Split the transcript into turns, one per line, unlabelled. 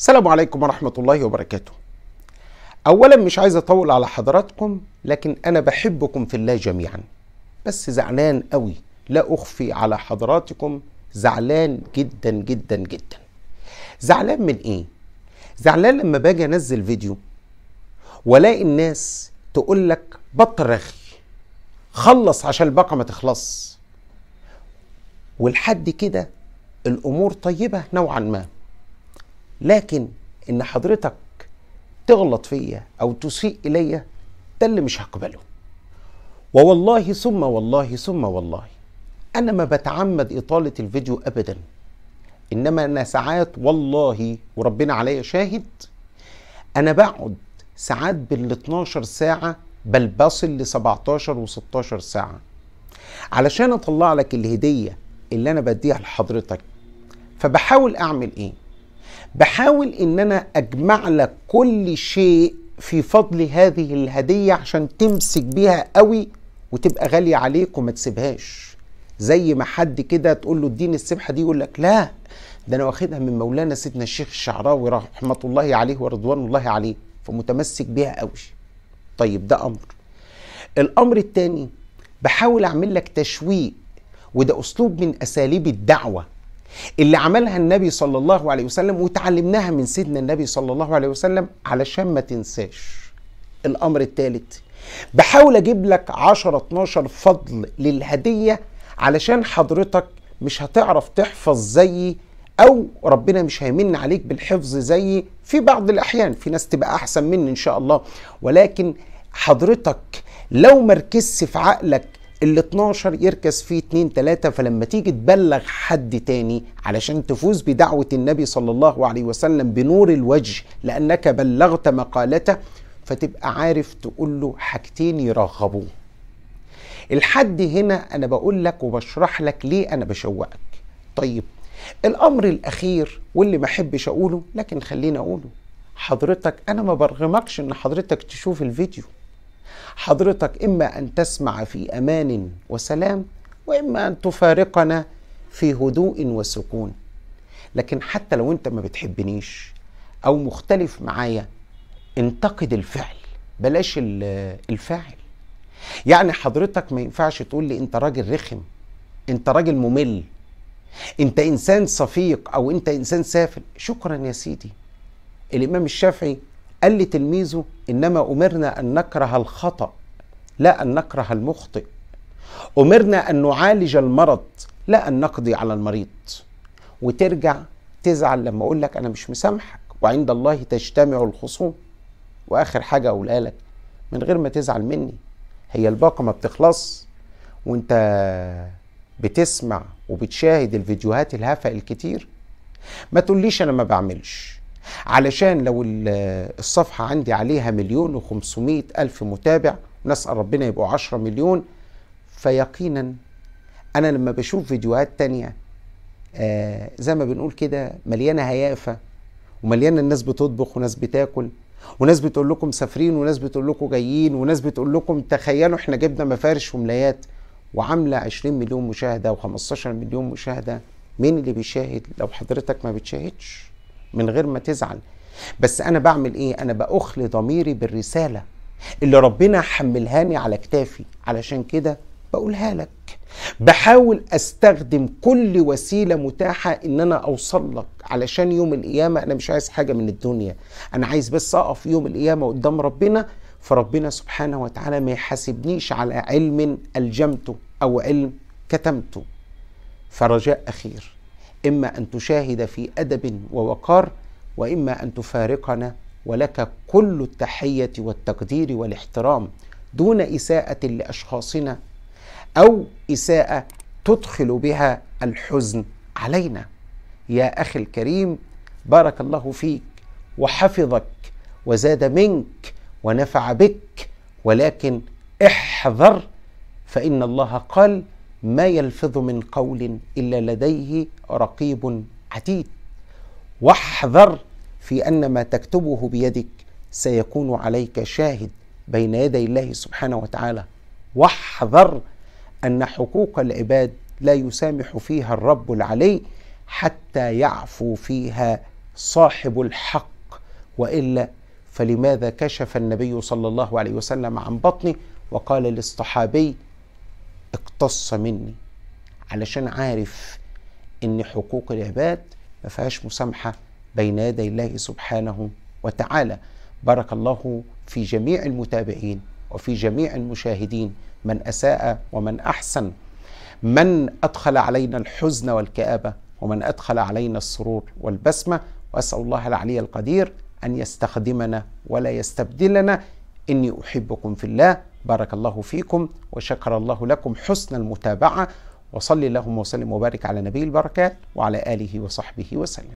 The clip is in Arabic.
السلام عليكم ورحمة الله وبركاته. أولا مش عايز أطول على حضراتكم لكن أنا بحبكم في الله جميعا. بس زعلان قوي لا أخفي على حضراتكم زعلان جدا جدا جدا. زعلان من إيه؟ زعلان لما باجي أنزل فيديو ولاقي الناس تقول لك بطل رغي خلص عشان الباقة ما تخلص. ولحد كده الأمور طيبة نوعا ما. لكن ان حضرتك تغلط فيا او تسيء الي ده اللي مش هقبله ووالله ثم والله ثم والله انا ما بتعمد اطاله الفيديو ابدا انما انا ساعات والله وربنا عليا شاهد انا بقعد ساعات بال 12 ساعه بل بصل ل 17 و16 ساعه علشان اطلع لك الهديه اللي انا بديها لحضرتك فبحاول اعمل ايه بحاول ان انا اجمع لك كل شيء في فضل هذه الهدية عشان تمسك بيها قوي وتبقى غالية عليك وما تسيبهاش زي ما حد كده تقول له اديني السبحة دي يقول لك لا ده انا واخدها من مولانا سيدنا الشيخ الشعراوي رحمة الله عليه ورضوان الله عليه فمتمسك بيها قوي طيب ده امر الامر الثاني بحاول اعمل لك تشويق وده اسلوب من اساليب الدعوه اللي عملها النبي صلى الله عليه وسلم وتعلمناها من سيدنا النبي صلى الله عليه وسلم علشان ما تنساش الأمر الثالث بحاول أجيب لك 10 12 فضل للهدية علشان حضرتك مش هتعرف تحفظ زيي او ربنا مش هيمن عليك بالحفظ زي في بعض الاحيان في ناس تبقى احسن مني ان شاء الله ولكن حضرتك لو مركزت في عقلك ال 12 يركز فيه 2 3 فلما تيجي تبلغ حد تاني علشان تفوز بدعوة النبي صلى الله عليه وسلم بنور الوجه لأنك بلغت مقالته فتبقى عارف تقول له حاجتين يرغبوه الحد هنا أنا بقول لك وبشرح لك ليه أنا بشوقك طيب الأمر الأخير واللي ما أحبش أقوله لكن خليني أقوله حضرتك أنا ما برغمكش إن حضرتك تشوف الفيديو حضرتك إما أن تسمع في أمان وسلام وإما أن تفارقنا في هدوء وسكون لكن حتى لو أنت ما بتحبنيش أو مختلف معايا انتقد الفعل بلاش الفاعل يعني حضرتك ما ينفعش تقول لي انت راجل رخم انت راجل ممل انت انسان صفيق او انت انسان سافل شكرا يا سيدي الامام الشافعي قال لتلميذه انما امرنا ان نكره الخطا لا ان نكره المخطئ امرنا ان نعالج المرض لا ان نقضي على المريض وترجع تزعل لما اقول لك انا مش مسامحك وعند الله تجتمع الخصوم واخر حاجه اقولها لك من غير ما تزعل مني هي الباقه ما بتخلص وانت بتسمع وبتشاهد الفيديوهات الهفا الكتير ما تقوليش انا ما بعملش علشان لو الصفحة عندي عليها مليون وخمسمائة ألف متابع نسأل ربنا يبقوا عشرة مليون فيقينا أنا لما بشوف فيديوهات تانية آه زي ما بنقول كده مليانة هيافة ومليانة الناس بتطبخ وناس بتاكل وناس بتقول لكم سافرين وناس بتقول لكم جايين وناس بتقول لكم تخيلوا احنا جبنا مفارش وملايات وعاملة 20 مليون مشاهدة و15 مليون مشاهدة مين اللي بيشاهد لو حضرتك ما بتشاهدش من غير ما تزعل بس انا بعمل ايه انا باخلي ضميري بالرساله اللي ربنا حملهاني على كتافي علشان كده بقولها لك بحاول استخدم كل وسيله متاحه ان انا اوصل لك علشان يوم القيامه انا مش عايز حاجه من الدنيا انا عايز بس اقف يوم القيامه قدام ربنا فربنا سبحانه وتعالى ما يحاسبنيش على علم الجمته او علم كتمته فرجاء اخير إما أن تشاهد في أدب ووقار وإما أن تفارقنا ولك كل التحية والتقدير والاحترام دون إساءة لأشخاصنا أو إساءة تدخل بها الحزن علينا يا أخي الكريم بارك الله فيك وحفظك وزاد منك ونفع بك ولكن احذر فإن الله قال ما يلفظ من قول الا لديه رقيب عتيد واحذر في ان ما تكتبه بيدك سيكون عليك شاهد بين يدي الله سبحانه وتعالى واحذر ان حقوق العباد لا يسامح فيها الرب العلي حتى يعفو فيها صاحب الحق والا فلماذا كشف النبي صلى الله عليه وسلم عن بطنه وقال للصحابي اقتص مني علشان عارف ان حقوق العباد ما فيهاش مسامحه بين يدي الله سبحانه وتعالى بارك الله في جميع المتابعين وفي جميع المشاهدين من اساء ومن احسن من ادخل علينا الحزن والكابه ومن ادخل علينا السرور والبسمه واسال الله العلي القدير ان يستخدمنا ولا يستبدلنا اني احبكم في الله بارك الله فيكم وشكر الله لكم حسن المتابعة وصلي اللهم وسلم وبارك على نبي البركات وعلى آله وصحبه وسلم